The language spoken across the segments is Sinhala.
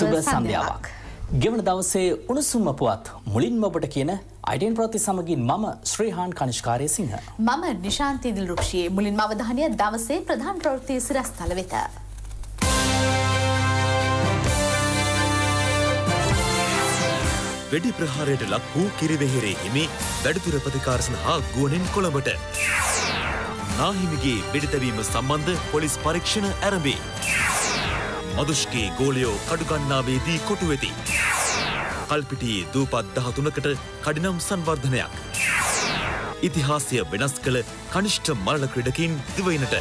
සුබ සන්ධ්‍යාවක්. ගෙවන දවසේ උණුසුම්ම පුවත් මුලින්ම ඔබට කියන අයිඩන් ප්‍රති සමගින් මම ශ්‍රීහාන් කනිෂ්කාරය සිංහ. මම නිශාන්තීදිල් රක්ෂයේ මුලින් අවධානය දවසේ ප්‍රධාන ප්‍රවෘතිය සිරස් තල වෙත. වැඩි ප්‍රහාරයට ලක් වූ කිරිවෙහෙරේ හිමි වැඩතුර ප්‍රතිකාරසන හා ගුවනෙන් කොළඹට. නාහිමිගේ වෙඩිතැවීම සම්බන්ධ පොලිස් පරීක්ෂණ ඇරඹේ. මදුෂ්කේ ගෝලයෝ කඩුගන්නාවේදී කොටු වෙති. කල්පිටියේ දූපත් දහතුනකට කඩිනම් සංවර්ධනයක්. ඉතිහාසය වෙනස් කළ කනිෂ්ට මල්ල ක්‍රඩකින් දිවයිනට.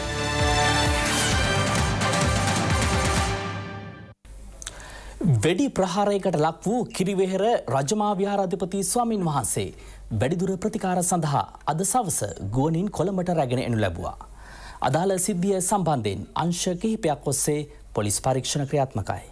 වැඩි ප්‍රහාරයකට ලක් වූ කිරිවෙහෙර රජමා විහාරධිපති ස්වාමින් වහන්සේ. වැඩිදුර ප්‍රතිකාර සඳහා අද සවස ගුවනින් කොළඹට රැගෙන එනු ලැබවා. අදාළ සිද්ධිය සම්බන්ධයෙන් අංශ කිහිපයක් ඔස්සේ පොලිස් පරීක්ෂණ ක්‍රියාත්මකයි.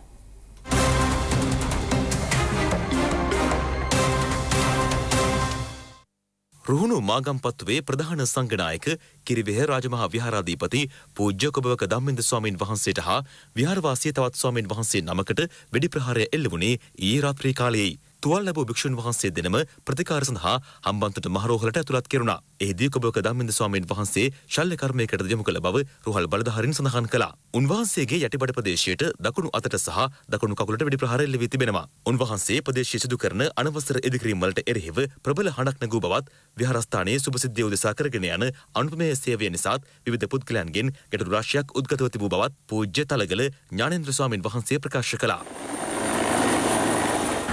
රුහුණු මාගම්පත්වේ ප්‍රධාන සංගනායක කිරිවෙහ රාජමහා විහාරාධීපති පූජ්‍ය කොබවක ධම්මින්ද ස්වාමීන් වහන්සේට හා විහාරවාසී තවත් ස්වාමීන් වහන්සේ නමකට වෙඩි ප්‍රහාරය එල්ල වුණේ ඊයේ රාත්‍රී කාලයේයි. තුවල් ලැබූ භික්ෂූන් වහන්සේ දෙනම ප්‍රතිකාර සඳහා හම්බන්තොට මහරෝහලට ඇතුළත් කෙරුණා. එහිදී කොබෝක ධම්මින්ද ස්වාමීන් වහන්සේ ශල්‍ය කර්මයකට යොමු කළ බව රුහල් බලධාරීන් සඳහන් කළා. උන්වහන්සේගේ යටිපඩ ප්‍රදේශයට දකුණු අතට සහ දකුණු කකුලට වෙඩි ප්‍රහාර එල්ල වී තිබෙනවා. උන්වහන්සේ ප්‍රදේශයේ සිදු කරන අනවසර ඉදිකිරීම් වලට එරෙහිව ප්‍රබල හඬක් නැගූ බවත් විහාරස්ථානයේ සුභසිද්ධිය උදෙසා කරගෙන යන අනුපමේය සේවය නිසාත් විවිධ පුද්ගලයන්ගෙන් ගැටලු රාශියක් උද්ගතව තිබූ බවත් පූජ්‍ය තලගල ඥානේන්ද්‍ර ස්වාමින් වහන්සේ ප්‍රකාශ කළා.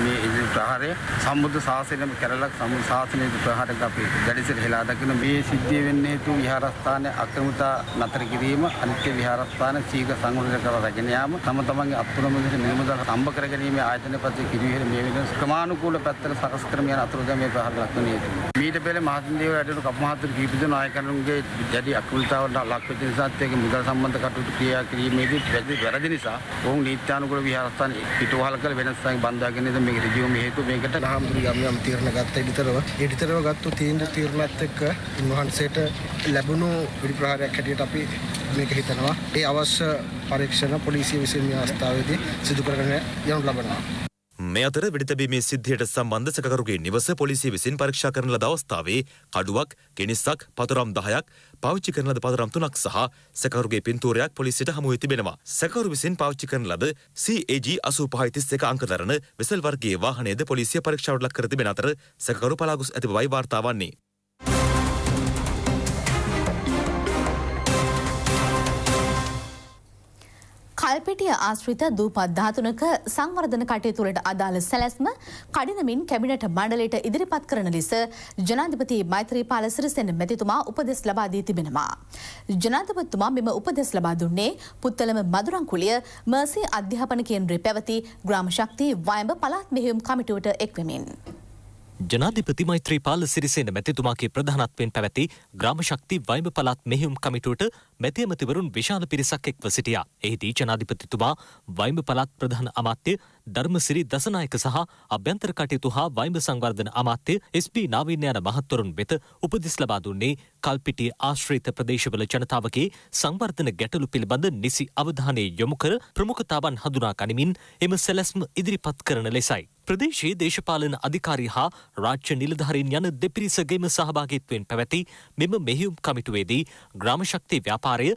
මේ ඉදිරි ප්‍රහාරය සම්බුද්ධ ශාසනයම කැරලක් සම්බුද්ධ ශාසනයේ ප්‍රහාරයක් අපි දැඩිසිර හෙලා දකින මේ සිද්ධිය වෙන්නේ හේතු විහාරස්ථානයේ අක්‍රමතා නතර කිරීම අනිත්‍ය විහාරස්ථාන සීග සංවර්ධනය කර රැගෙන යාම තම තමන්ගේ අප්‍රමදිත නිර්මදාල සම්බ කර ගැනීම ආයතනපති කිරිහෙර මේ වෙන ක්‍රමානුකූල පැත්තට සකස් කරම යන අතුරුදන් මේ ප්‍රහාර ලක්වන හේතුව. මීට පෙර මහත්මදේව ඇතුළු කප් මහතුරු කීප දෙනා නායකයන්ගේ දැඩි අකුලතාවට ලක්වෙච්ච නිසා ඒකේ මුදල් සම්බන්ධ කටයුතු ක්‍රියා කිරීමේදී වැරදි නිසා ඔවුන් නීත්‍යානුකූල විහාරස්ථාන පිටුවහල් කළ වෙනස් සං බඳාගෙන මේකට ගියොම හේතුව මේකට හාමුදුරු යම් යම් තීරණ ගත්ත ඉදිරියව ඒ ඉදිරියව ගත්තු තීන්දුව තීරණත් එක්ක උන්වහන්සේට ලැබුණු විප්‍රහාරයක් හැටියට අපි මේක හිතනවා ඒ අවශ්‍ය පරීක්ෂණ පොලිසිය විසින් මේ අවස්ථාවේදී සිදු කරගෙන යනු ලබනවා මේ අතර වෙඩිතැබීමේ සිද්ධියට සම්බන්ධ සැකකරුගේ නිවස පොලිසිය විසින් පරීක්ෂා කරන ලද අවස්ථාවේ කඩුවක්, කෙනිස්සක්, පතරම් 10ක්, පාවිච්චි කරන ලද පතරම් 3ක් සහ සැකකරුගේ පින්තූරයක් පොලිසියට හමු වී තිබෙනවා. සැකකරු විසින් පාවිච්චි කරන ලද CAG 8531 අංක දරන වෙසල් වර්ගයේ වාහනයද පොලිසිය පරීක්ෂාවට ලක් කර තිබෙන අතර සැකකරු පලාගොස් ඇති බවයි වාර්තා වන්නේ. කල්පෙටිය ආශ්‍රිත දූපත් ධාතුනක සංවර්ධන කටයුතුලට අදාළ සැලැස්ම කඩිනමින් කැබිනට මණ්ඩලයට ඉදිරිපත් කරන ලෙස ජනාධිපති මෛත්‍රීපාල සිරිසෙන මැතිතුමා උපදෙස් ලබා දී තිබෙනවා. ජනාධිපතිතුමා මෙම උපදෙස් ලබා දුන්නේ පුත්තලම මදුරංකුලිය මර්සි අධ්‍යාපන කේන්ද්‍රයේ පැවති ග්‍රාම ශක්තිය වයඹ පළාත් මෙහෙයුම් කමිටුවට එක්වෙමින්. ජනාධිපති මෛත්‍රීපාල සිරිසේන මැතිතුමාගේ ප්‍රධානත්වයෙන් පැවැති ග්‍රාම ශක්ති වයිම පළාත් මෙහෙයුම් කමිටුවට මැති ඇමතිවරුන් විශාල පිරිසක් එක්ව සිටියා. එහිදී ජනාධිපතිතුමා වයිම පළාත් ප්‍රධාන අමාත්‍ය ධර්මසිරි දසනායක සහ අභ්‍යන්තර කටයුතු හා වයිම සංවර්ධන අමාත්‍ය SP නාවින්න යන මහත්වරුන් වෙත උපදෙස් ලබා දුන්නේ කල්පිටිය ආශ්‍රිත ප්‍රදේශවල ජනතාවගේ සංවර්ධන ගැටලු පිළිබඳ නිසි අවධානය යොමු කර ප්‍රමුඛතාවන් හඳුනා ගනිමින් එම සැලැස්ම ඉදිරිපත් කරන ලෙසයි. ප්‍රදේශයේ දේශපාලන අධිකාරී හා රාජ්‍ය නිලධහරින් යන දෙපිරිසගේම සහභාගිත්වෙන් පැවැති මෙම මෙහියුම් කමිටුවේදී ග්‍රාමශක්ති ව්‍යාපාරය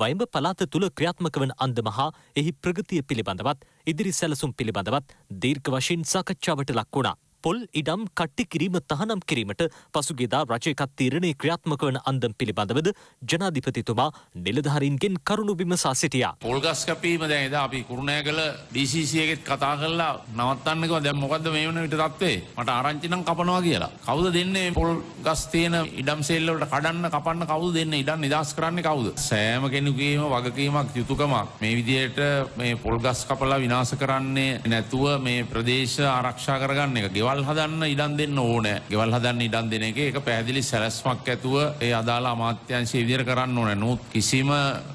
වයිම පලාත තුළ ක්‍රියාත්මක වන අන්දමහා එහි ප්‍රගතිය පිළිබඳවත් ඉදිරි සැලසුම් පිළිබඳවත් දීර්ඝ වශයෙන් සාකච්ඡාවට ලක් වුණා. පොල් ඉඩම් කට්ටි කිරීම තහනම් කිරීමට පසුගේදා රජයකත් තීරණය ක්‍රියාත්මක වන අන්දම් පිළිබඳවද ජනාධිපතිතුමා නිලධහරින්ගෙන් කරුණු බිමසා සිටියා. පොල්ගස් කැපීම දැන් එදා අපි කුරුණෑ කළ ඩීසිසියගෙත් කතා කරලා නවත්තන්නකව දැන් මොකද්ද මේ වෙන විට තත්ත්වේ මට ආරංචි නම් කපනවා කියලා. කවුද දෙන්නේ පොල් ගස් තියෙන ඉඩම් සෙල් වලට කඩන්න කපන්න කවුද දෙන්නේ ඉඩම් නිදාස් කරන්නේ කවුද? සෑම කෙනෙකුගේම වගකීමක් යුතුයකමක් මේ විදියට මේ පොල් ගස් කපලා විනාශ කරන්නේ නැතුව මේ ප්‍රදේශ ආරක්ෂා කරගන්න එක ගෙවල් හදන්න ඉඩන් දෙන්න ඕනෑ ගෙවල් හදන්න ඉඩන් දෙන එක එක පැදිලි සැලස්මක් ඇතුව ඒ අදාලා අමාත්‍යංශය විදිර කරන්න ඕන නොත් කිසිම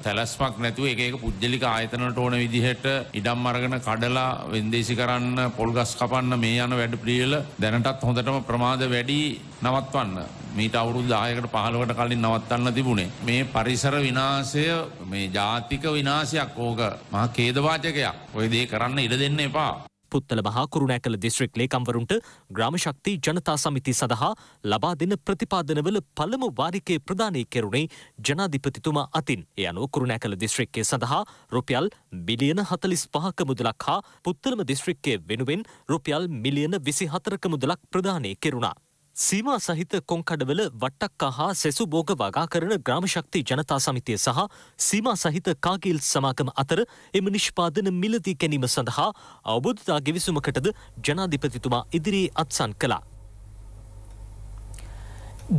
තැලස්මක් නැතුව එක පුද්ජලික ආයතනට ඕන විදිහට ඉඩම් අරගෙන කඩලා වෙන්දේසි කරන්න පොල්ගස් කපන්න මේ යන වැඩ ප්‍රියල දැනටත් හොඳටම ප්‍රමාද වැඩි නවත්වන්න. මීට අවුරුදු දායකට පහළුවට කලින් නවත්තන්න තිබුණේ. මේ පරිසර විනාසය මේ ජාතික විනාසයක් ඕක මහ කේදවාචකයක් ඔය දේ කරන්න ඉඩ දෙන්න එපා. පුත්තලම හා කුරුණෑකළ දිස්ත්‍රික් ලේකම්වරුන්ට ග්‍රාම ශක්ති ජනතා සමිති සඳහා ලබා දෙන ප්‍රතිපාදනවල පළමු වාරිකයේ ප්‍රදානය කෙරුණේ ජනාධිපතිතුමා අතින්. ඒ අනුව කුරුණෑකළ දිස්ත්‍රික්කය සඳහා රුපියල් බිලියන හතලිස් පහක මුදලක් හා පුත්තලම දිස්ත්‍රික්කය වෙනුවෙන් රුපියල් මිලියන විසි හතරක මුදලක් ප්‍රදානය කෙරුණා. සීමා සහිත කොංකඩවල වට්ටක්කා හා සෙසු බෝග වගා කරන ග්‍රාමශක්ති ජනතා සමිතිය සහ සීමා සහිත කාගිල් සමාගම අතර එම නිෂ්පාදන මිලදී ගැනීම සඳහා අවබෝධතා ගෙවිසුමකටද ජනාධිපතිතුමා ඉදිරියේ අත්සන් කළා.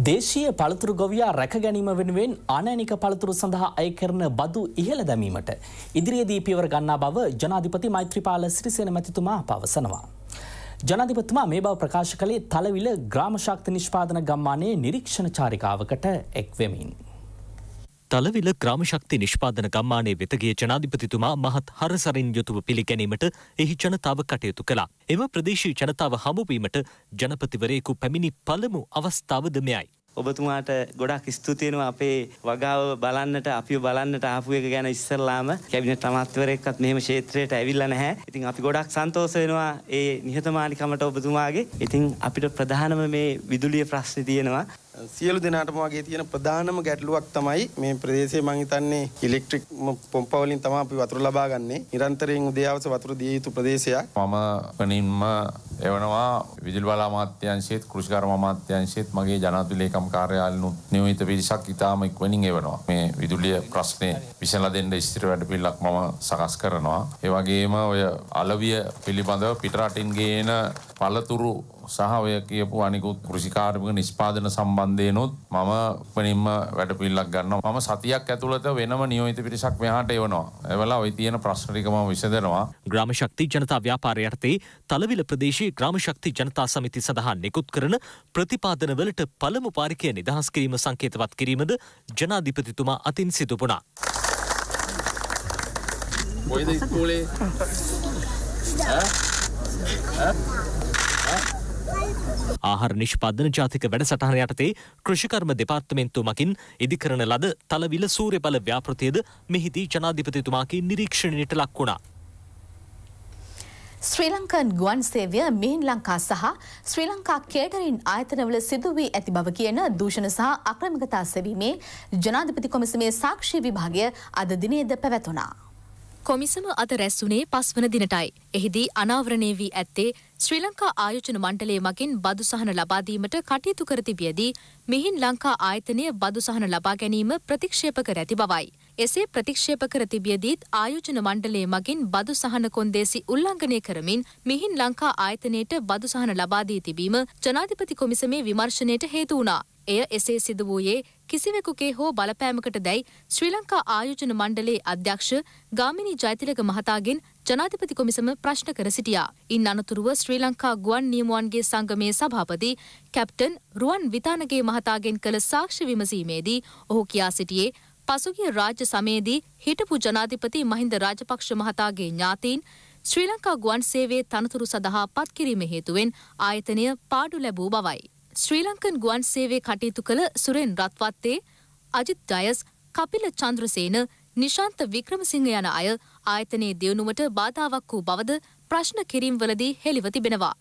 දේශීය පළතුරු ගොවයා රැක ගැනීම වෙනුවෙන් අනෑනික පළතුරු සඳහා අය කරන බදු ඉහළ දැමීමට ඉදිරියේදී පියවර ගන්නා බව ජනාධිපති මෛත්‍රීපාල සිරිසේන මැතිතුමා පවසනවා. ජනතිපතුමා මේ බව ප්‍රකාශ කළේ තලවිල ග්‍රාමශක්ති නිෂ්පාදන ගම්මානයේ නිරීක්ෂණ චාරිකාවකට එක්වෙමින්. තලවිල ග්‍රාමශක්ති නිෂ්පාදන ගම්මානය වෙතගේ ජනාධිපතිතුමා මහත් හරසරින් යුතුව පිළිගැනීමට එහි ජනතාව කටයුතු කළා. එම ප්‍රදේශී ජනතාව හමුවීමට ජනපතිවරයෙකු පැමිණි පළමු අවස්ථාවද මෙයයි. ඔබතුමාට ගොඩක් ස්තුතියනවා අපේ වගාව බලන්නට අපිව බලන්නට ආපු එක ගැන ඉස්සල්ලාම කැබිනට් අමාත්‍යවරයෙක්වත් මෙහෙම ක්ෂේත්‍රයට ඇවිල්ලා නැහැ. ඉතින් අපි ගොඩක් සන්තෝෂ වෙනවා ඒ නිහතමානිකමට ඔබතුමාගේ. ඉතින් අපිට ප්‍රධානම මේ විදුලිය ප්‍රශ්නේ තියෙනවා. සියලු දෙනාටම වගේ තියෙන ප්‍රධානම ගැටලුවක් තමයි මේ ප්‍රදේශයේ මං හිතන්නේ ඉලෙක්ට්‍රික් පොම්ප වලින් තමයි අපි වතුර ලබා ගන්නෙ. නිරන්තරයෙන් උදේ හවස වතුර දිය යුතු ප්‍රදේශයක්. මම කණින්ම එවනවා විදුලි බල අමාත්‍යාංශයේත් කෘෂිකර්ම අමාත්‍යාංශයේත් මගේ ජනාධිපති ලේකම් කාර්යාලනුත් නියමිත පිරිසක් ඉතාම ඉක්මනින් එවනවා. මේ විදුලිය ප්‍රශ්නේ විසඳලා දෙන්න ස්ථිර වැඩපිළිවෙලක් මම සකස් කරනවා. ඒ වගේම ඔය අලවිය පිළිබඳව පිටරටින් ගේන පළතුරු සහ ඔය කියපු අනිකුත් කෘෂිකාර්මික නිෂ්පාදන සම්බන්ධයනුත් මම පනින්ම වැඩ පිල්ලක් ගන්න ම සතියක් ඇතුළත වෙනම නියෝත පිරිසක් මෙහට එවනවා. එවලා ඔයි තියෙන ප්‍රශ්නිකම විසදෙනවා. ග්‍රමශක්ති ජනතා ව්‍යාපාරයර්තේ තලවිල ප්‍රදේශී ග්‍රමශක්ති ජනතා සමිති සඳහා නිකුත් කරන ප්‍රතිපාදනවලට පළමු පාරිකය නිදහස් කිරීම සංකේතවත් කිරීමද ජනාධිපතිතුමා අතින් සිදුපුනා. ඔයද ස්කූලේ? ආහාර නිෂ්පාදන ජාතික වැඩසටහන යටතේ කෘෂිකර්ම දෙපාර්තමේන්තුව මකින් ඉදිකරන ලද තලවිල සූර්යබල ව්‍යාපෘතියද මෙහිදී ජනාධිපතිතුමාගේ නිරීක්ෂණයට ලක් වුණා. ශ්‍රී ලංකන් ගුවන් සේවය මෙහින් ලංකා සහ ශ්‍රී ලංකා කේටරින් ආයතනවල සිදුවී ඇති බව කියන දූෂණ සහ අක්‍රමිකතා සෙවීමේ ජනාධිපති කොමිසමේ සාක්ෂි විභාගය අද දිනේද පැවැතුනා. කොමිසම අද රැස්වුනේ පස්වන දිනටයි. එහිදී අනාවරණය වී ඇත්තේ ශ්‍රී ලංකා ආයෝජන මණ්ඩලය මගින් බදු සහන ලබාදීමට කටයුතු කර තිබියදී මෙහින් ලංකා ආයතනය බදු සහන ලබා ගැනීම ප්‍රතික්ෂේප කර ඇති බවයි. එසේ ප්‍රතික්ෂේප කර තිබියදීත් ආයෝජන මණ්ඩලය මගින් බදු සහන කොන්දේසි උල්ලංඝනය කරමින් මෙහින් ලංකා ආයතනයට බදු සහන ලබා දී තිබීම ජනාධිපති කොමිසමේ විමර්ශනයට හේතු වුණා. එය එසේ සිදු වූයේ කිසිවෙකුගේ හෝ බලපෑමකට දැයි ශ්‍රී ලංකා ආයෝජන මණ්ඩලේ අධ්‍යක්ෂ ගාමිණී ජයතිලක මහතාගෙන් ජනාධිපති කොමිසම ප්‍රශ්න කර සිටියා. ඉන් අනතුරුව ශ්‍රී ලංකා ගුවන් නියමුවන්ගේ සංගමේ සභාපති කැප්ටන් රුවන් විතානගේ මහතාගෙන් කළ සාක්ෂි විමසීමේදී ඔහු කියා සිටියේ පසුගිය රාජ්‍ය සමයේදී හිටපු ජනාධිපති මහින්ද රාජපක්ෂ මහතාගේ ඥාතීන් ශ්‍රී ලංකා ගුවන් සේවේ තනතුරු සඳහා පත්කිරීම හේතුවෙන් ආයතනය පාඩු ලැබූ බවයි. ශ්‍රී ලංකන් ගුවන් සේවේ කටයුතු කළ සුරෙන් රත්වත්තේ අජිත් ජයස් කපිල චන්ද්‍රසේන නිශාන්ත වික්‍රමසිංහ යන අය ආයතනයේ දියුණුවට බාධාවක් වූ බවද ප්‍රශ්න කිරීම්වලදී හෙළිව තිබෙනවා.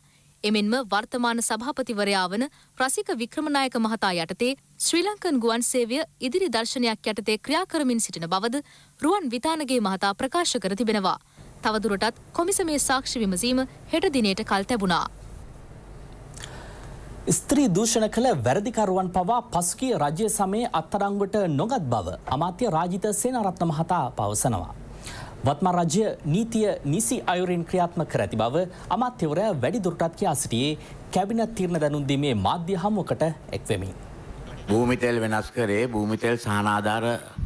එමෙන්ම වර්තමාන සභාපතිවරයා වන රසික වික්‍රමනායක මහතා යටතේ ශ්‍රී ලංකන් ගුවන් සේවය ඉදිරි දර්ශනයක් යටතේ ක්‍රියාකරමින් සිටින බවද රුවන් විතානගේ මහතා ප්‍රකාශ කර තිබෙනවා. තවදුරටත් කොමිසමේ සාක්ෂි විමසීම හෙට දිනයට කල් තැබුණා. ස්ත්‍රී දූෂණ කළ වැරදිකරුවන් පවා පසුගිය රජය සමයේ අත්තරංගුවට නොගත් බව අමාත්‍ය රාජිත සේනරත්න මහතා පවසනවා. වත්ම රජ්‍ය නීතිය නිසි අයුරින් ක්‍රියාත්මක කර ඇති බව අමාත්‍යවරයා වැඩිදුරටත් කියා සිටියේ කැබිනත් තීරණ දැනුම් දීමේ මාධ්‍ය හමුවකට එක්වෙමින්. භූමිතෙල් වෙනස් කරේ භූමිතෙල් සහනාධාර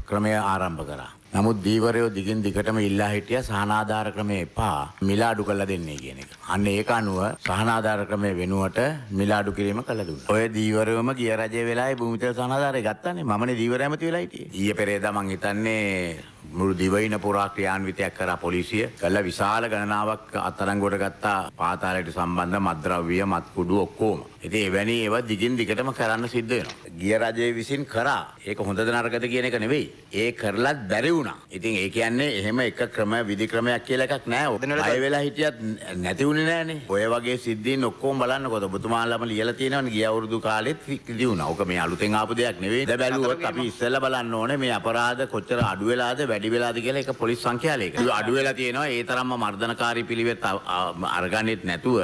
ක්‍රමය ආරම්භ කරා. නමුත් දීවරයෝ දිගින් දිගටම ඉල්ලා හිටිය සහනාධාර ක්‍රමය එපා මිලාඩු කළ දෙන්නේ කියන එක. අන්න ඒක අනුව සහනාධාර ක්‍රමය වෙනුවට මිලාඩු කිරීම කළ දුන්නා. ඔය දීවරයෝම ගිය රජේ වෙලාවේ භූමිතල සහනාධාරය ගත්තනේ. මමනේ දීවර ඇමති වෙලා හිටියේ. ඊයේ පෙරේදා මං හිතන්නේ මුළු දිවයින පුරා ක්‍රියාන්විතයක් කර පොලිසිය කළ විශාල ගණනාවක් අත්තරංගොට ගත්තා පාතාලයට සම්බන්ධ මද්‍රව්විය මත්කුඩු ඔක්කෝම. ඉතින් එවැනි ඒවා දිගින් දිගටම කරන්න සිද්ධ වෙනවා. ගිය රජය විසින් කරා. ඒක හොඳ නරකද කියන එක නෙවෙයි. ඒ කරලත් බැරි වුණා. ඉතින් ඒ කියන්නේ එහෙම එක ක්‍රම විධි ක්‍රමයක් කියලා එකක් නෑ. ඔය වෙලා හිටියත් නැති වුණේ නෑනේ. ඔය වගේ සිද්ධීන් ඔක්කොම බලන්නකො. ඔබතුමාලම ලියලා තියෙනවනේ ගිය අවුරුදු කාලෙත් ඉදි වුණා. ඔක මේ අලුතෙන් ආපු දෙයක් නෙවෙයි. දැන් බැලුවොත් අපි ඉස්සෙල්ලා බලන්න ඕනේ මේ අපරාධ කොච්චර අඩු වෙලාද වැඩි වැඩි වෙලාද කියලා එක පොලිස් සංඛ්‍යාලයක. අඩු වෙලා තියෙනවා ඒ තරම්ම මර්ධනකාරී පිළිවෙත් අරගන්නේත් නැතුව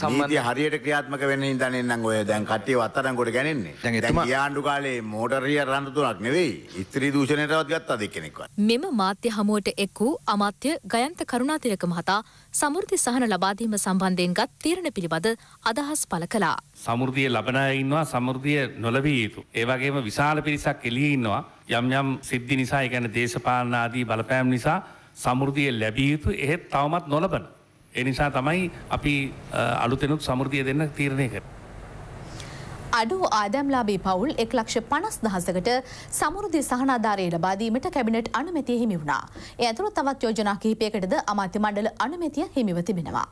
සම්බන්ධ හරියට ක්‍රියාත්මක වෙන්න ඉදන්නම් ඔය දැන් කට්ටිය අත්තරංගොට ගැනෙන්නේ. දැන් යාණ්ඩු කාලේ මෝටරිය රණ්ඩු තුනක් නෙවෙයි. ඉස්ත්‍රි දූෂණයටවත් ගත්තා දෙකෙනෙක්වත්. මෙම මාධ්‍ය හමුවට එක් වූ අමාත්‍ය ගයන්ත කරුණාතිලක මහතා සමෘද්ධි සහන ලබා දීම සම්බන්ධයෙන් ගත් තීරණ පිළිබඳ අදහස් පළ කළා. සමෘද්ධිය ලබන අය ඉන්නවා සමෘද්ධිය නොලැබිය යුතු. ඒ වගේම විශාල පිරිසක් එළියේ ඉන්නවා. යම් යම් සිද්ධි නිසා, ඒ කියන්නේ දේශපාලන ආදී බලපෑම් නිසා සමෘද්ධිය ලැබිය යුතු. එහෙත් තවමත් නොලබන. එනිසා තමයි අපි අලුතෙනුත් සමෘතිය දෙන්න තීරණය කර. අඩු ආදෑම්ලාබී පවුල් එක් ලක්ෂ පනස් දහසකට සමුෘදි සහනාධාරය ලබාදීමට කැබිනට් අනුමැතිය හිමි වුණා. එඇතුළ තවත් යෝජනා කිහිපයකටද අමාත්‍ය මණ්ඩල අනුමැතිය හිමිව තිබෙනවා.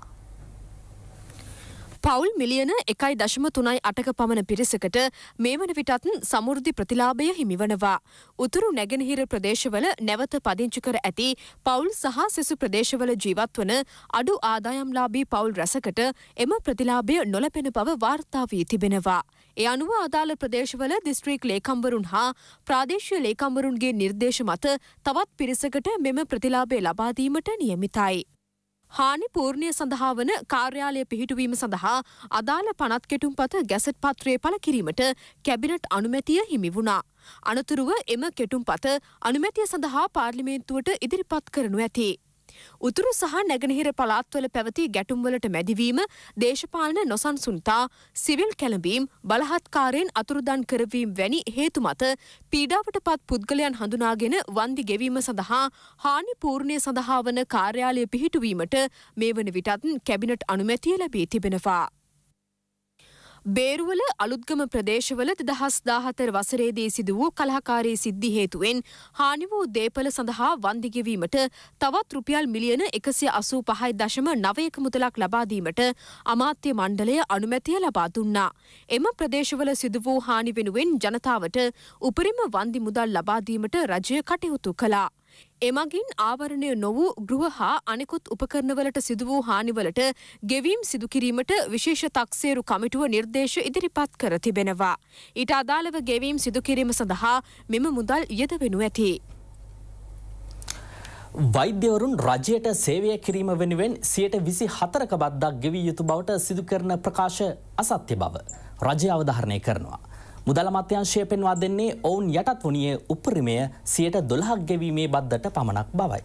පවුල් මිලියන එකයි දශම තුනයි අටක පමණ පිරිසකට මේ වන විටත් සමෘද්ධි ප්‍රතිලාභය හිමිවනවා. උතුරු නැගෙනහිර ප්‍රදේශවල නැවත පදිංචි කර ඇති පවුල් සහ සෙසු ප්‍රදේශවල ජීවත්වන අඩු ආදායම්ලාබී පවුල් රැසකට එම ප්‍රතිලාභය නොලපෙන බව වාර්තා වී තිබෙනවා. ඒ අනුව අදාළ ප්‍රදේශවල දිස්ත්‍රීක් ලේකම්වරුන් හා ප්‍රාදේශීය ලේකම්වරුන්ගේ නිර්දේශ මත තවත් පිරිසකට මෙම ප්‍රතිලාභය ලබාදීමට නියමිතයි. හානි පූර්ණය සඳහා වන කාර්යාලය පිහිටුවීම සඳහා අදාළ පනත් කෙටුම්පත ගැසට් පත්‍රය පල කිරීමට කැබිනට් අනුමැතිය හිමි වුණා. අනතුරුව එම කෙටුම්පත අනුමැතිය සඳහා පාර්ලිමේන්තුවට ඉදිරිපත් කරනු ඇති. උතුරු සහ නැගෙනහිර පළාත්වල පැවති ගැටුම්වලට මැදිවීම දේශපාලන නොසන්සුන්තා සිවිල් කැළඹීම් බලහත්කාරයෙන් අතුරුදන් කරවීම වැනි හේතු මත පීඩාවට පත් පුද්ගලයන් හඳුනාගෙන වන්දි ගෙවීම සඳහා හානි පූර්ණය සඳහා වන කාර්යාලය පිහිටුවීමට මේ වන විටත් කැබිනට් අනුමැතිය ලැබී තිබෙනවා. බේරුවල අලුත්ගම ප්‍රදේශවල දෙදහස් දාහතර වසරේදී සිදු වූ කලහකාරී සිද්ධි හේතුවෙන් හානි වූ දේපල සඳහා වන්දිගෙවීමට තවත් රුපියල් මිලියන එකසිය අසූ පහයි දශම නවයක මුදලක් ලබාදීමට අමාත්‍ය මණ්ඩලය අනුමැතිය ලබා දුන්නා. එම ප්‍රදේශවල සිදු වූ හානි වෙනුවෙන් ජනතාවට උපරිම වන්දි මුදල් ලබාදීමට රජය කටයුතු කළා. එමගින් ආවරණය නොවූ ගෘහ හා අනෙකුත් උපකරණවලට සිදු වූ හානිවලට ගෙවීම් සිදුකිරීමට විශේෂ තක්සේරු කමිටුව නිර්දේශ ඉදිරිපත් කර තිබෙනවා. ඊට අදාළව ගෙවීම් සිදුකිරීම සඳහා මෙම මුදල් යෙද වෙනු ඇති. වෛද්‍යවරුන් රජයට සේවය කිරීම වෙනුවෙන් සියට විසි හතරක බද්දක් ගෙවී යුතු බවට සිදුකරන ප්‍රකාශ අසත්‍ය බව. රජය අවධාරණය කරනවා. මුදල මත්‍යංශය පෙන්වා දෙන්නේ ඔවුන් යටත් වනිය උපරිමය සියට දොළහක් ගෙවීමේ බද්ධට පමණක් බවයි.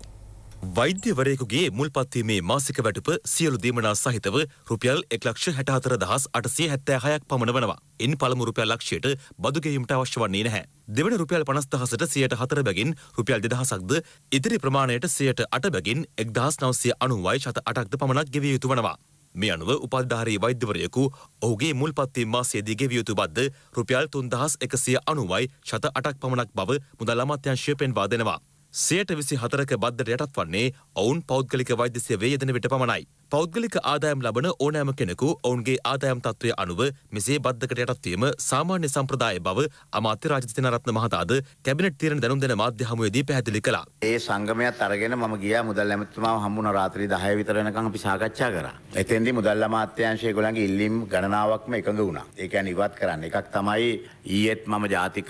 වෛද්‍යවරයෙකුගේ මුල්පත්වීමේ මාසික වැටුප සියලු දීමනා සහිතව රුපියල් එක්ලක්ෂ හැටහතර දහස් අටසේ හැත්තෑ හයක් පමණ වනවා. එන් පළමු රුපියල් ලක්ෂයට බදුගෙවීමට අවශ්‍ය වන්නේ නැහැ. දෙවන රුපියල් පනස්දහසට සියයට හතර බැගින් රුපියල් දෙදහසක්ද ඉදිරි ප්‍රමාණයට සියයට අට බැගින් එක්දහස් නවසය අනුවයි ශත අටක්ද පමණක් ගෙවිය යුතු වනවා. මේ අනුව උපල්ධාරී වෛද්‍යවරයෙකු ඔහුගේ මුල්පත්තිම් මාසයේදී ගෙවිය යුතු බද්ද රුපියල් 3100 අනුවයි ශත 8ක් පමණක් බව මුදල් අමාත්‍යාංශය පෙන්වා දෙනවා. 124ක බද්දට යටත් වන්නේ ඔවුන් පෞද්ගලික වෛද්‍ය සේවයේ යෙදෙන විට පමණයි. පෞද්ගලික ආදායම් ලබන ඕනෑම කෙනෙකු ඔවුන්ගේ ආදායම් තත්ත්වය අනුව මෙසේ බද්ධකට යටත්වීම සාමාන්‍ය සම්ප්‍රදාය බව අමාත්‍ය රාජතිනරත්න මහතාද කැබිනට් තීරණ දැනුම් දෙන මාධ්‍ය හමුවේදී පැහැදිලි කළා. ඒ සංගමයත් අරගෙන මම ගියා මුදල් ඇමතිතුමාව හම්බුණ රාත්‍රී 10 විතර වෙනකන් අපි සාකච්ඡා කරා. එතෙන්දී මුදල් අමාත්‍යාංශය ඒගොල්ලන්ගේ ඉල්ලීම් ගණනාවක්ම එකඟ වුණා. ඒ කියන්නේ ඉවත් කරන්න. එකක් තමයි ඊයේත් මම ජාතික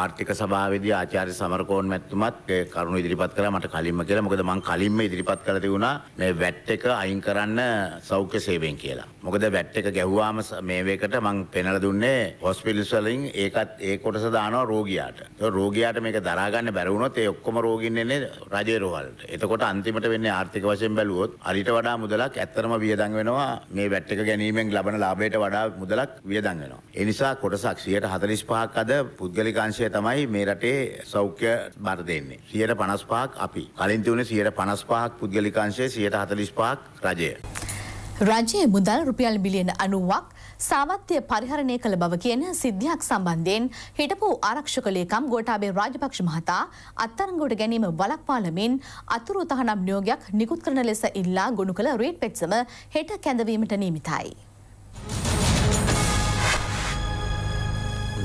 ආර්ථික සභාවේදී ආචාර්ය සමරකෝන් මැතිතුමත් කරුණු ඉදිරිපත් කළා මට කලින්ම කියලා. මොකද මං කලින්ම ඉදිරිපත් කළා තිබුණා මේ වැට් එක අයින් කරා කරන්න සෞඛ්‍ය සේවයෙන් කියලා. මොකද වැට් එක ගැහුවාම මේවකට මං පෙනල දුන්නේ හොස්පිලිස් වලින් ඒකත් ඒ කොටස දානවා රෝගියාට. රෝගියාට මේක දරා ගන්න බැරි වුණොත් ඒ ඔක්කොම රෝගීන් එන්නේ රජයේ රෝහලට. එතකොට අන්තිමට වෙන්නේ ආර්ථික වශයෙන් බැලුවොත් අරිට වඩා මුදලක් ඇත්තටම වියදම් වෙනවා මේ වැට් එක ගැනීමෙන් ලබන ලාභයට වඩා මුදලක් වියදම් වෙනවා. ඒ නිසා කොටසක් 145ක් අද පුද්ගලික අංශය තමයි මේ රටේ සෞඛ්‍ය බර දෙන්නේ. 155ක් අපි. කලින් තිබුණේ 155ක් පුද්ගලික අංශය 145ක් රජය. රජයේ මුදල් රුපියල් බිලියන අනුවක් සාවත්්‍යය පරිහරණය කළ බව කියන සිද්ධයක් සම්බන්ධයෙන් හිටපු ආරක්ෂක ලේකම් ගෝටාබේ රාජපක්ෂ මහතා අත්තරංගොට ගැනීම වලක්පාලමින් අතුරු තහනම් නියෝගයක් නිකුත් කරන ලෙස ඉල්ලා ගොුණු කළ රේට් පෙක්සම හෙට කැඳවීමට නීමිතයි.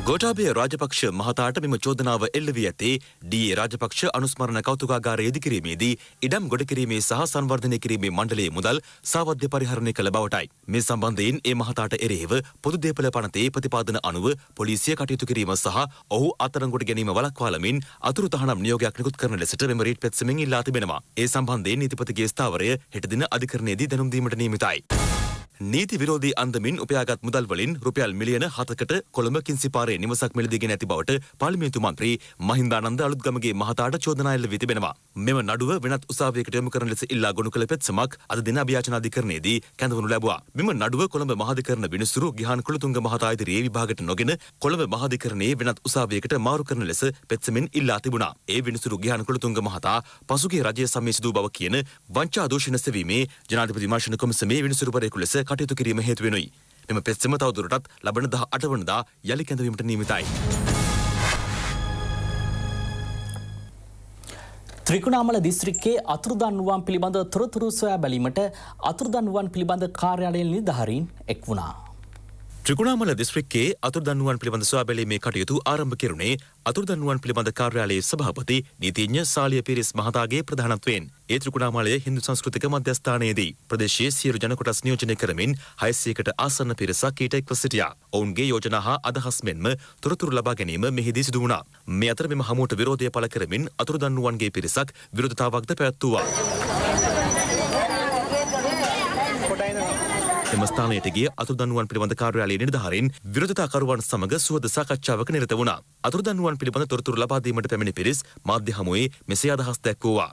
ගොටාබේ රාජපක්ෂ මහතාට මෙම චෝදනාව එල්ල වී ඇතේ ඩී රාජපක්ෂ අනුස්මරණ කෞතුකාගාරය ඉදිකිරීමේදී ඉඩම් ගොඩකිරීමේ සහ සංවර්ධනය කිරීමේ මණ්ඩලයේ මුදල් සාවද්‍ය පරිහරණය කළ බවටයි. මේ සම්බන්ධයෙන් ඒ මහතාට එරෙහිව පොදු දේපළ පනතේ ප්‍රතිපාදන අනුව පොලිසිය කටයුතු කිරීම සහ ඔහු අත්අඩංගුවට ගැනීම වළක්වාලමින් අතුරු තහනම් නියෝගයක් නිකුත් කරන ලෙසට මෙම රීට් පැත්සමෙන් ඉල්ලා තිබෙනවා. ඒ සම්බන්ධයෙන් නීතිපතිගේ ස්ථාවරය හෙට දින අධිකරණයේදී දැනුම් දීමට නියමිතයි. නීති විරෝධී අන්දමින් උපයාගත් මුදල්වලින් රුපියල් මිලියන හතකට කොළඹ කින්සිපාරේ නිවසක් මිලදීගෙන ඇති බවට පාර්ලිමේන්තු මන්ත්‍රී මහින්දානන්ද අලුත්ගමගේ මහතාට චෝදනා එල්ල වී තිබෙනවා. මෙම නඩුව වෙනත් උසාවියකට යොමු කරන ලෙස ඉල්ලා ගොනු කළ පෙත්සමක් අද දින අභියාචන අධිකරණයේදී කැඳවනු ලැබුවා. මෙම නඩුව කොළඹ මහාධිකරණ විනිසුරු ගිහාන් කුලතුංග මහතා ඉදිරියේ විභාගයට නොගෙන කොළඹ මහාධිකරණයේ වෙනත් උසාවියකට මාරු කරන ලෙස පෙත්සමෙන් ඉල්ලා තිබුණා. ඒ විනිසුරු ගිහාන් කුලතුංග මහතා පසුගිය රජය සමයේ සිදු බව කියන වංචා දූෂණ සෙවීමේ ජනාධිපති විමර්ශන කොමිසමේ විනිසුරුවරයෙකු ලෙස කටයුතු කිරීම හේතුවෙනුයි. මෙම පෙත්සම තවදුරටත් ලබන දහ අටවනදා යළි කැඳවීමට නීමිතයි. ත්‍රිකුණාමල දිස්ත්‍රික්කේ අතුරුදන්නුවන් පිළිබඳ තොරතුරු සොයා බැලීමට අතුරුදන්නුවන් පිළිබඳ කාර්යාලයෙන් නිධාරීන් එක් වුණා. ත්‍රිකුණාමල දිස්ත්‍රික්කේ අතුරුදන්ුවන් පිළිබඳ සොයාබැලීමේ කටයුතු ආරම්භ කෙරුණේ අතුරුදන්ුවන් පිළිබඳ කාර්යාලයේ සභාපති නීතිඥ සාලිය පිරිස් මහතාගේ ප්‍රධානත්වයෙන් ඒ ත්‍රිකුණාමලයේ හින්දු සංස්කෘතික මධ්‍යස්ථානයේදී ප්‍රදේශයේ සියලු ජන කොටස් නියෝජනය කරමින් 600කට ආසන්න පිරිසක් ඊට එක්ව සිටියා. ඔවුන්ගේ යෝජනා හා අදහස් මෙන්ම තොරතුරු ලබා ගැනීම මෙහිදී සිදු වුණා. මේ අතර මෙම හමුවට විරෝධය පළ කරමින් අතුරුදන්ුවන්ගේ පිරිසක් විරෝධතාවක්ද පැවැත්වුවා. එම ස්ථානයට ගිය අතුරුදන්ුවන් පිළිබඳ කාර්යාලයේ නිලධාරීන් විරෝධතාකරුවන් සමග සුහද සාකච්ඡාවක නිරත වුණා. අතුරුදන්ුවන් පිළිබඳ තොරතුරු ලබා දීමට පැමිණි පිරිස් මාධ්‍ය හමුවේ මෙසේ අදහස් දැක්වුවා.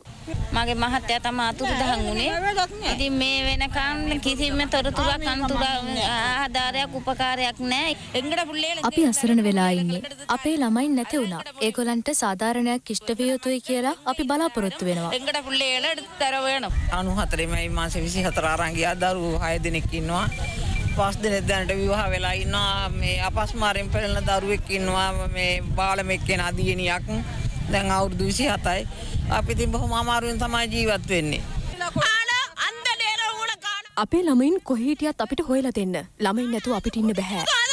මගේ මහත්තයා තමයි අතුරුදහන් වුණේ. ඉතින් මේ වෙනකන් කිසිම තොරතුරක් අන්තුර ආධාරයක් උපකාරයක් නැහැ. අපි අසරණ වෙලා ඉන්නේ. අපේ ළමයින් නැති වුණා. ඒගොල්ලන්ට සාධාරණයක් ඉෂ්ට විය යුතුයි කියලා අපි බලාපොරොත්තු වෙනවා. 94 මාසේ 24 අරන් ගියා දරුවෝ 6 දෙනෙක් ඉන්න ඉන්නවා. පස් දෙනෙක් දැනට විවාහ වෙලා ඉන්නවා. මේ අපස්මාරයෙන් පෙළෙන දරුවෙක් ඉන්නවා. මේ බාලමෙක් කෙනා දියණියක්. දැන් අවුරුදු 27යි. අපි ඉතින් බොහොම අමාරුවෙන් තමයි ජීවත් වෙන්නේ. අපේ ළමයින් කොහේටියත් අපිට හොයලා දෙන්න. ළමයින් නැතුව අපිට ඉන්න බෑ.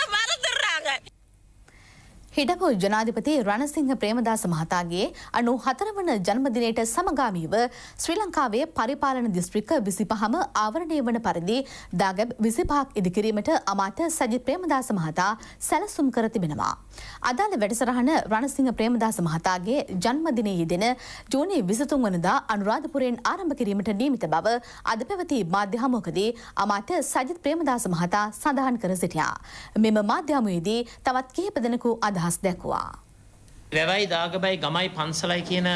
හිටපු ජනාධිපති රණසිංහ ප්‍රේමදාස මහතාගේ අනු හතරවන ජන්මදිනයට සමගාමීව ශ්‍රී ලංකාවේ පරිපාලන දිස්ත්‍රික විසිපහම ආවරණය වන පරිදි දාගැබ් විසිපහක් ඉදිකිරීමට අමාත්‍ය සජි ප්‍රේමදාස මහතා සැලසුම් කර තිබෙනවා. අදාළ වැඩසරහන රණසිංහ ප්‍රේමදාස මහතාගේ ජන්මදිනයේ දෙන ජූනි විසතුන් වනදා අනුරාධපුරයෙන් ආරම්භ කිරීමට නීමිත බව අද පැවති මාධ්‍යහමෝකදී අමාත්‍ය සජිත් ප්‍රේමදාස මහතා සඳහන් කර සිටියා. මෙම මාධ්‍යමයේදී තවත් කිහිපදනකු අදහ අදහස් දැක්වා. වැවයි දාගබයි ගමයි පන්සලයි කියන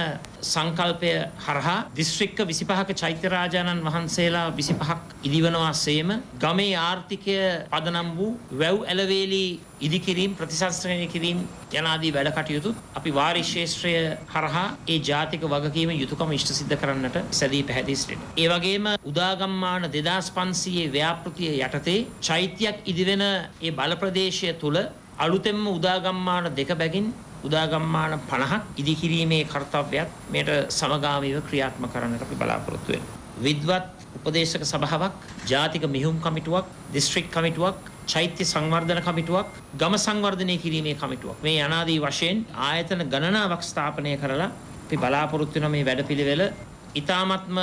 සංකල්පය හරහා දිස්ත්‍රික්ක විසිපහක චෛත්‍යරාජාණන් වහන්සේලා විසිපහක් ඉදිවනවා සේම ගමේ ආර්ථිකය පදනම් වූ වැව් ඇලවේලි ඉදිකිරීම් ප්‍රතිසංස්කරණය කිරීම යනාදී වැඩ කටයුතුත් අපි වාරි ශේෂ්ත්‍රය හරහා ඒ ජාතික වගකීම යුතුයකම ඉෂ්ට සිද්ධ කරන්නට සැදී පැහැදී සිටිනවා. ඒ වගේම උදාගම්මාන 2500 ව්‍යාපෘතිය යටතේ චෛත්‍යයක් ඉදිවෙන ඒ බල ප්‍රදේශය තුල අලුතෙන්ම උදාගම්මාන දෙක බැගින් උදාගම්මාන 50ක් ඉදිකිරීමේ කාර්යයක් මේට සමගාමීව ක්‍රියාත්මක කරන්නට අපි බලාපොරොත්තු වෙනවා. විද්වත් උපදේශක සභාවක්, ජාතික මිහුම් කමිටුවක්, දිස්ත්‍රික් කමිටුවක්, චෛත්‍ය සංවර්ධන කමිටුවක්, ගම සංවර්ධනය කිරීමේ කමිටුවක්. මේ අනාදී වශයෙන් ආයතන ගණනාවක් ස්ථාපනය කරලා අපි බලාපොරොත්තු වෙන මේ වැඩපිළිවෙල ඊ타මත්ම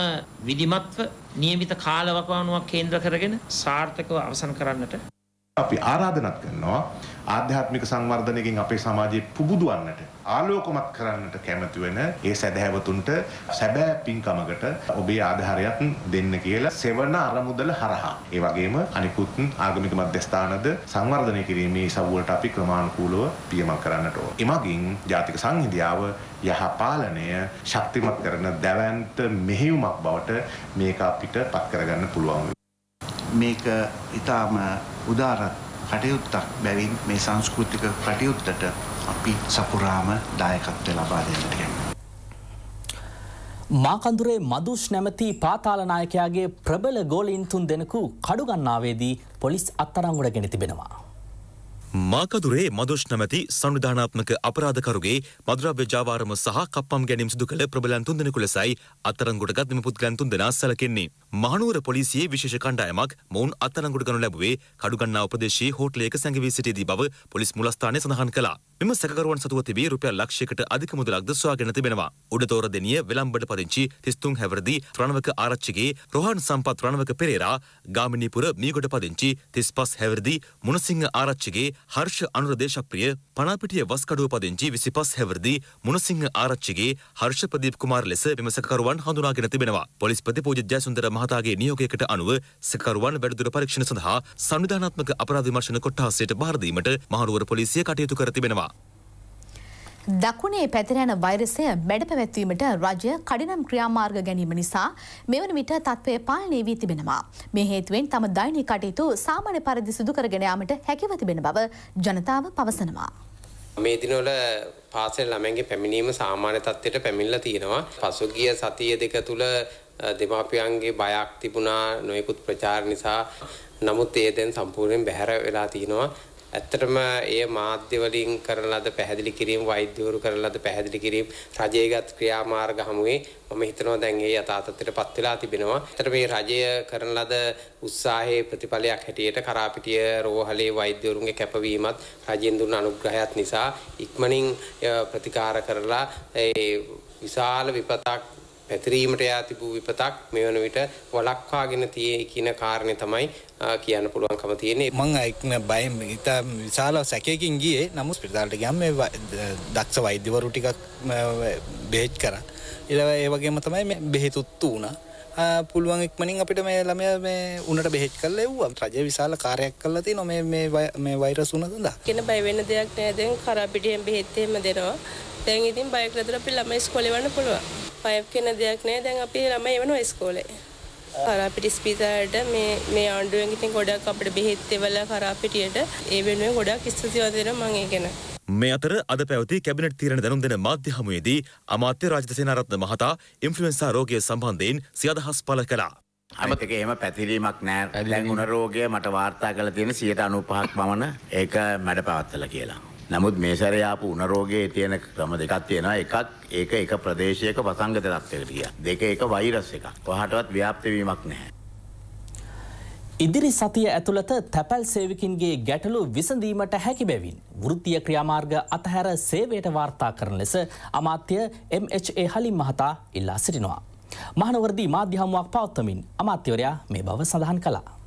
විධිමත්ව નિયમિત කාලවකවානුවක් කේන්ද්‍ර කරගෙන සාර්ථකව අවසන් කරන්නට අපි ආරාධනා කරනවා ආධ්‍යාත්මික සංවර්ධනයකින් අපේ සමාජය පුබුදුවන්නට ආලෝකමත් කරන්නට කැමති වෙන ඒ සැදැහැවතුන්ට සැබෑ පින්කමකට ඔබේ ආධාරයක් දෙන්න කියලා සෙවන අරමුදල හරහා ඒ වගේම අනිකුත් ආගමික මධ්‍යස්ථානද සංවර්ධනය කිරීමේ සවුලට අපි ක්‍රමානුකූලව පියමක් කරන්නට ඕන. එමගින් ජාතික සංහිඳියාව යහපාලනය ශක්තිමත් කරන දැවැන්ත මෙහෙයුමක් බවට මේක අපිට පත් කරගන්න පුළුවන්. මේක ඊටාම උදාරත් කටයුත්තක් බැවින් මේ සංස්කෘතික කටයුත්තට අපි සපුරාම දායකත්වය ලබා දෙන්නට කැමතියි. මාකඳුරේ මදුෂ් නැමති පාතාලනායකයාගේ ප්‍රබල ගෝලින් තුන් දෙනෙකු කඩුගන්නාවේදී පොලිස් අත්තරංගොඩ ගෙන තිබෙනවා. මාකදුරේ මදුෂ් නැමැති සංවිධානාත්මක අපරාධකරුගේ මදුරව්‍ය ජාවාරම සහ කප්පම් ගැනීම සිදු කළ ප්‍රබලයන් තුන්දෙනෙකු ලෙසයි අත්අඩංගුවට ගත් මෙම පුද්ගලයන් තුන්දෙනා සැලකෙන්නේ. මහනුවර පොලිසියේ විශේෂ කණ්ඩායමක් මොවුන් අත්අඩංගුවට ගනු ලැබුවේ කඩුගන්නා ප්‍රදේශයේ හෝටලයක සැඟවී සිටියදී බව පොලිස් මුලස්ථානය සඳහන් කළා. මෙම සැකකරුවන් සතුව තිබී රුපියල් ලක්ෂයකට අධික මුදලක්ද සොයාගෙන තිබෙනවා. උඩතෝර දෙනිය වෙලම්බඩ පදිංචි 33 හැවිරිදි රණවක ආරච්චිගේ රෝහන් සම්පත් රණවක පෙරේරා ගාමිණීපුර මීගොඩ පදිංචි 35 හැවිරිදි මුණසිංහ ආරච්චිගේ හර්ෂ අනුරදේශප්‍රිය පනාපිටිය වස්කඩුව පදිංචි විසිපස් හැවරදි මුණසිංහ ආරච්චිගේ හර්ෂ ප්‍රදීප් කුමාර් ලෙස විමසකරුවන් හඳුනාගෙන තිබෙනවා. පොලිස්පති පූජ්‍ය ජයසුන්දර මහතාගේ නියෝගයකට අනුව සකරුවන් වැඩිදුර පරීක්ෂණ සඳහා සංවිධානාත්මක අපරාධ විමර්ශන කොට්ටාසයට භාර දීමට මහනුවර පොලිසිය කටයුතු කර තිබෙනවා. දකුණේ පැතිරයන වෛරසය මැඩ පැවැත්වීමට රජය කඩිනම් ක්‍රියාමාර්ග ගැනීම නිසා මෙවන විට තත්ත්වය පාලනය වී තිබෙනවා. මේ හේතුවෙන් තම දෛනික කටයුතු සාමාන්‍ය පරිදි සිදු කරගෙනයාමට හැකිව තිබෙන බව ජනතාව පවසනවා. මේ දිනවල පාසල් ළමයන්ගේ පැමිණීම සාමාන්‍ය තත්ත්වයට පැමිණලා තියෙනවා. පසුගිය සතිය දෙක තුල දෙමාපියන්ගේ බයක් තිබුණා නොයෙකුත් ප්‍රචාර නිසා. නමුත් ඒ දැන් සම්පූර්ණයෙන් බැහැර වෙලා තියෙනවා. ඇත්තටම ඒ මාධ්‍ය වලින් කරන ලද පැහැදිලි කිරීම වෛද්‍යවරු කරන ලද පැහැදිලි කිරීම රජයේගත් ක්‍රියාමාර්ග හමුවේ මම හිතනවා දැන් ඒ යථාර්ථයටපත් වෙලා තිබෙනවා. ඇත්තට මේ රජය කරන ලද උත්සාහයේ ප්‍රතිඵලයක් හැටියට කරාපිටිය රෝහලේ වෛද්‍යවරුන්ගේ කැපවීමත් රජෙන් දුන්න අනුග්‍රහයත් නිසා ඉක්මනින් ප්‍රතිකාර කරලා ඒ විශාල විපතක් පැතිරීමට යා තිබූ විපතක් මෙවන විට වළක්වාගෙන තියේ කියන කාරණේ තමයි කියන්න පුළුවන්කම තියෙන්නේ. මම එක්න බයෙන් ඉතා විශාල සැකයකින් ගියේ. නමුත් ස්පිරිතාලට ගියම මේ දක්ෂ වෛද්‍යවරු ටිකක් බෙහෙත් කරා. ඊළඟ ඒ වගේම තමයි මේ බෙහෙතුත් උනා. පුළුවන් එක්මනින් අපිට මේ ළමය මේ උනට බෙහෙත් කරලා එව්වා. රජය විශාල කාර්යයක් කරලා තිනවා මේ මේ මේ වෛරස් උන සඳහා. කියන බය වෙන දෙයක් නෑ දැන් කරා පිටියෙන් බෙහෙත් එහෙම දෙනවා. දැන් ඉතින් බයික් රැදුර අපි ළමයි ඉස්කෝලේ යන්න පුළුවන්. බයික් කියන දෙයක් නෑ දැන් අපි ළමයි යවනවා ඉස්කෝලේ. කරාපිටි ස්පීතාලයට මේ මේ ආණ්ඩුවෙන් ඉතින් ගොඩක් අපිට බෙහෙත් දෙවලා කරාපිටියට ඒ වෙනුවෙන් ගොඩක් ස්තුතිවන්ත වෙනවා මම ඒ ගැන. මේ අතර අද පැවති කැබිනට් තීරණ දැනුම් දෙන මාධ්‍ය හමුවේදී අමාත්‍ය රාජිත සේනාරත්න මහතා ඉන්ෆ්ලුවෙන්සා රෝගය සම්බන්ධයෙන් සියදහස් පළ කළා. අමතක එහෙම පැතිරීමක් නෑ දැන් උණ රෝගය මට වාර්තා කළ තියෙන සියයට අනුපහක් පමණ ඒක මැඩ පවත්තල කියලා. නමුත් මේ සැර ආපු උනරෝගයේ තියෙන ක්‍රම දෙකක් තියෙනවා එකක් ඒක එක ප්‍රදේශයක වසංගත තත්ත්වයකට ගියා. දෙක ඒක වෛරස් එකක්. කොහාටවත් ව්‍යාප්ත වීමක් නැහැ. ඉදිරි සතිය ඇතුළත තැපැල් සේවකින්ගේ ගැටලු විසඳීමට හැකි බැවින් වෘත්තීය ක්‍රියාමාර්ග අතහැර සේවයට වාර්තා කරන ලෙස අමාත්‍ය MHA හලින් මහතා ඉල්ලා සිටිනවා. මහනවරදී මාධ්‍ය හමුවක් පවත්වමින් අමාත්‍යවරයා මේ බව සඳහන් කළා.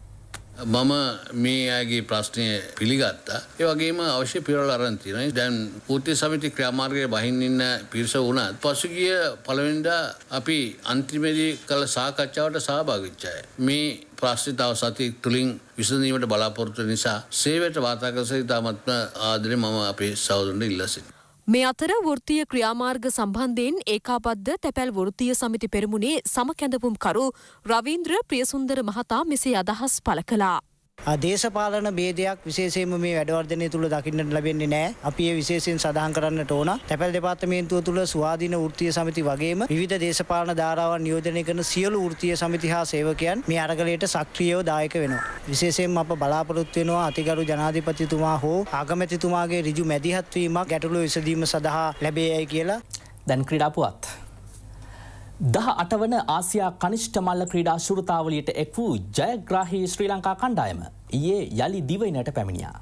මම මේ අයගේ ප්‍රශ්නය පිළිගත්තා ඒවගේම අවශ්‍ය පිරල් අරන්තින දැන් පෘති සමිති ක්‍රාමාර්ගය බහින්නන්න පිරිස වුණත් පසුගිය පළවෙන්ඩ අපි අන්තිමේදී කළ සාකච්ඡාවට සහභාගච්චාය. මේ ප්‍රශ්නිතාව සති තුළින් විසඳීමට බලාපොරොත්තු නිසා සේවයට වාතාකරස ඉතාමත්ම ආදරය මම අපේ සෞදුන්ට ඉල්ලසිට. මේ අතර වෘත්තීය ක්‍රියාමාර්ග සම්බන්ධයෙන් ඒකාබද්ධ තැපැල් වෘත්තීය සමිති පෙරමුණේ සමකැඳවුම්කරු රවීන්ද්‍ර ප්‍රියසුන්දර මහතා මෙසේ අදහස් පළ කළා. දේශපාලන බේදයක් විශේෂයෙන්ම මේ වැඩවර්ධනය තුළ දකින්නට ලැබෙන්නේ නෑ. අපි ඒ විශේෂයෙන් සඳහන් කරන්නට ඕන. තැපැල් දෙපාර්තමේන්තුව තුළ ස්වාධීන වෘත්තීය සමිති වගේම විවිධ දේශපාලන ධාරාවන් නියෝජනය කරන සියලු වෘත්තීය සමිති හා සේවකයන් මේ අරගලයට සක්‍රියව දායක වෙනවා. විශේෂයෙන්ම අප බලාපොරොත්තු වෙනවා අතිගරු ජනාධිපතිතුමා හෝ අගමැතිතුමාගේ ඍජු මැදිහත්වීමක් ගැටලු විසඳීම සඳහා ලැබේ යයි කියලා. දැන් ක්‍රීඩාපුවත් දහ අටවන ආසියා කනිෂ්ඨ මල්ල ක්‍රීඩා ශුරතාවලියට එක් වූ ජයග්‍රාහි ශ්‍රී ලංකා කණ්ඩායම ඊයේ යළි දිවයිනට පැමිණියා.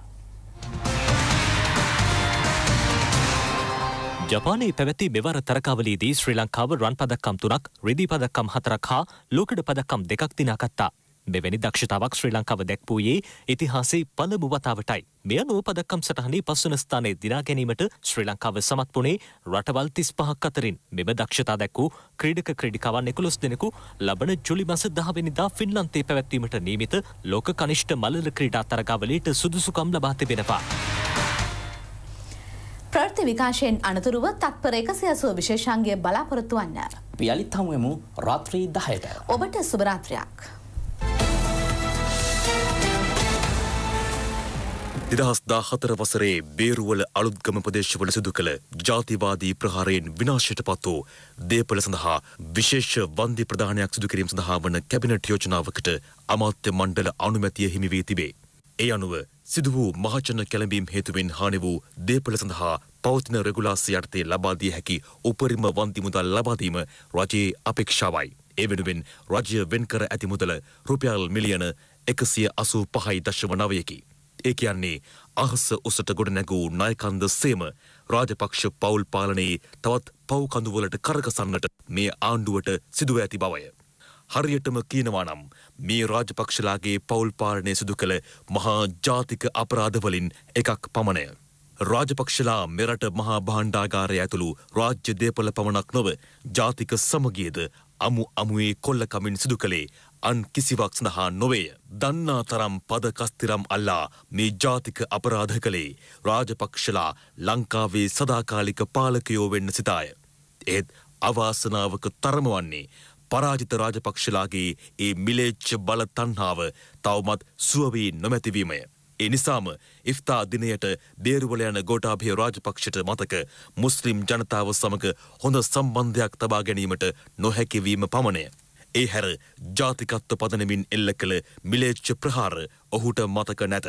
ජපානයේ පැවැති මෙවර තරකාවලීදී ශ්‍රී ලංකාව රන් පදක්කම් තුනක් රිදි පදක්කම් හතරක් හා ලෝකඩ පදක්කම් දෙකක් දිනාකත්තා. මෙවැනි දක්ෂතාවක් ශ්‍රී ලංකාව දැක්වූයේ ඉතිහාසේ පළමු වතාවටයි. මෙය නුව පදක්කම් සටහනේ පස්වන ස්ථානයේ දිනා ගැනීමට ශ්‍රී ලංකාව සමත් වුණේ රටවල් තිස් පහක් අතරින් මෙම දක්ෂතා දැක්වූ ක්‍රීඩක ක්‍රඩිකාවන් එකොළොස් දෙනෙකු ලබන ජුලි මස දහවෙනිදා ෆින්ලන්තේ පැවැත්වීමට නීමිත ලෝක කනිෂ්ඨ මල්ලල ක්‍රීඩා තරගාවලට සුදුසුකම් ලබා තිබෙනවා. ප්‍රර්ථ විකාශයෙන් අනතුරුව තත්පර එකසි අසුව විශේෂන්ගේ බලාපොරොත්තුවන්න. පියලිත් හමුවමු රාත්‍රී දහයට. ඔබට සුභරාත්‍රයක්. දෙදහස් දාහතර වසරේ බේරුවල අලුත්ගම ප්‍රදේශවල සිදු කළ ජාතිවාදී ප්‍රහාරයෙන් විනාශයට පත් වූ දේපල සඳහා විශේෂ වන්දි ප්‍රධානයක් සිදු කිරීම සඳහා වන කැබිනට් යෝජනාවකට අමාත්‍ය මණ්ඩල අනුමැතිය හිමි වී තිබේ. ඒ අනුව සිදු වූ මහජන කැළඹීම් හේතුවෙන් හානි වූ දේපල සඳහා පවතින රෙගුලාසි යටතේ ලබා දිය හැකි උපරිම වන්දි මුදල් ලබා දීම රජයේ අපේක්ෂාවයි. ඒ වෙනුවෙන් රජය වෙන්කර ඇති මුදල රුපියල් මිලියන එකසිය අසූ පහයි දශම නවයකි. ඒ කියන්නේ අහස උසට ගොඩ නැගූ නායකන්ද සේම රාජපක්ෂ පවුල් පාලනයේ තවත් පව්කඳුවලට කරකසන්නට මේ ආණ්ඩුවට සිදුව ඇති බවය. හරියටම කියනවා නම් මේ රාජපක්ෂලාගේ පවුල් පාලනය සිදු කළ මහා ජාතික අපරාධවලින් එකක් පමණය. රාජපක්ෂලා මෙරට මහා භාණ්ඩාගාරය ඇතුළු රාජ්‍ය දේපල පමණක් නොව ජාතික සමගියද අමු අමුවේ කොල්ලකමින් සිදු කළේ අන් කිසිවක් සඳහා නොවේය. දන්නා තරම් පද කස්තිරම් අල්ලා මේ ජාතික අපරාධ කළේ රාජපක්ෂලා ලංකාවේ සදාකාලික පාලකයෝ වෙන්න සිතාය. ඒත් අවාසනාවක තරම වන්නේ පරාජිත රාජපක්ෂලාගේ ඒ මිලේච්ච බල තණ්හාව තවමත් සුවවී නොමැතිවීමය. ඒ නිසාම ඉෆ්තා දිනයට බේරුවල යන ගෝඨාභය රාජපක්ෂට මතක මුස්ලිම් ජනතාව සමග හොඳ සම්බන්ධයක් තබා ගැනීමට නොහැකි වීම පමණය. ඒ හැර ජාතිකත්ව පදනමින් එල්ල කළ මිලේච්ච ප්‍රහාර ඔහුට මතක නැත.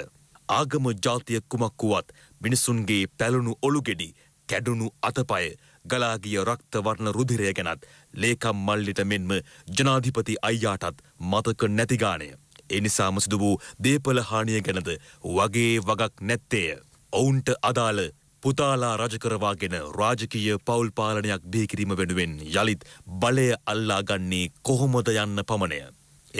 ආගම ජාතිය කුමක් වුවත් මිනිසුන්ගේ පැලුණු ඔළුගෙඩි කැඩුණු අතපය ගලාගිය රක්තවර්ණ රුධිරය ගැනත් ලේකම් මල්ලිට මෙන්ම ජනාධිපති අයියාටත් මතක නැතිගානය. එනිසාම සිදු වූ දේපල හානිය ගැනද වගේ වගක් නැත්තේය. ඔවුන්ට අදාළ පුතාලා රජකරවාගෙන රාජකීය පවුල් පාලනයක් බිහිකිරීම වෙනුවෙන් යළිත් බලය අල්ලා ගන්නේ කොහොමද යන්න පමණය.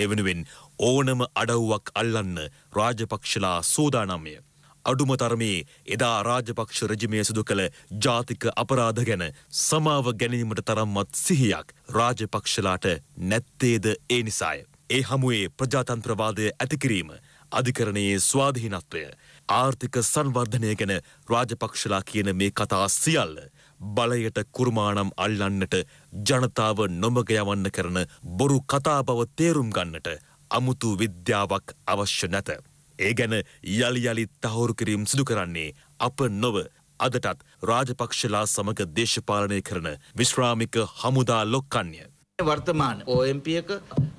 ඒ වෙනුවෙන් ඕනම අඩව්වක් අල්ලන්න රාජපක්ෂලා සූදානම්ය. අඩුම තරමේ එදා රාජපක්ෂ රජිමය සිදු කළ ජාතික අපරාධ ගැන සමාව ගැනීමට තරම්මත් සිහියක් රාජපක්ෂලාට නැත්තේද ඒ නිසාය. ඒ හමුවේ ප්‍රජාතන්ත්‍රවාදය ඇතිකිරීම අධිකරණයේ ස්වාධීනත්වය ආර්ථික සංවර්ධනය ගැන රාජපක්ෂලා කියන මේ කතා සියල්ල බලයට කුරුමානම් අල්ලන්නට ජනතාව නොමග යවන්න කරන බොරු කතා බව තේරුම් ගන්නට අමුතු විද්‍යාවක් අවශ්‍ය නැත. ඒ ගැන යළි යළි තහවුරු කිරීම් සිදු කරන්නේ අප නොව අදටත් රාජපක්ෂලා සමග දේශපාලනය කරන විශ්‍රාමික හමුදා ලොක්කන්ය. වර්තමාන OMP එක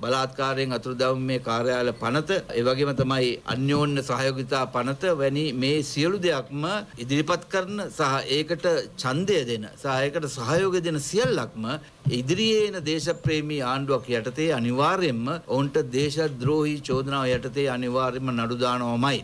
බලාත්කාරයෙන් අතුරුදහම් මේ කාර්යාල පනත ඒ වගේම තමයි අන්‍යෝන්‍ය සහයෝගිතා පනත වැනි මේ සියලු දෙයක්ම ඉදිරිපත් කරන සහ ඒකට ඡන්දය දෙන සහ ඒකට සහයෝගය දෙන සියල්ලක්ම ඉදිරියේ එන දේශප්‍රේමී ආණ්ඩුවක් යටතේ අනිවාර්යයෙන්ම ඔවුන්ට දේශද්‍රෝහී චෝදනාව යටතේ අනිවාර්යයෙන්ම නඩු දානවමයි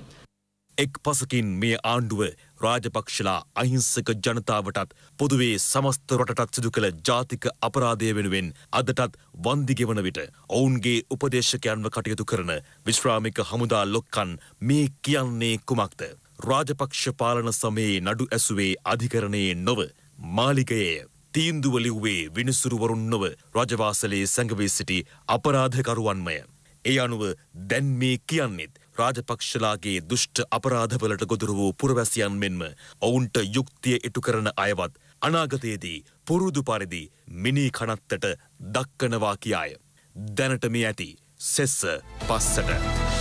එක් පසකින් මේ ආණ්ඩුව රාජපක්ෂලා අහිංසක ජනතාවටත් පොදුවේ සමස්ත රටටත් සිදු කළ ජාතික අපරාධය වෙනුවෙන් අදටත් වන්දිගෙවන විට ඔවුන්ගේ උපදේශකයන්ව කටයුතු කරන විශ්‍රාමික හමුදා ලොක්කන් මේ කියන්නේ කුමක්ද. රාජපක්ෂ පාලන සමයේ නඩු ඇසුවේ අධිකරණයේ නොව මාලිකයේ තීන්දුව ලිව්වේ විනිසුරුවරුන් නොව රජවාසලේ සැඟවී සිටි අපරාධකරුවන්මය. ඒ අනුව දැන් මේ කියන්නෙත් රාජපක්ෂලාගේ දුෂ්ට අපරාධවලට ගොදුරු වූ පුරවැසියන් මෙන්ම ඔවුන්ට යුක්තිය ඉටු කරන අයවත් අනාගතයේදී පුරුදු පරිදි මිනී කනත්තට දක්කනවා කියාය. දැනට මේ ඇති සෙස්ස පස්සට.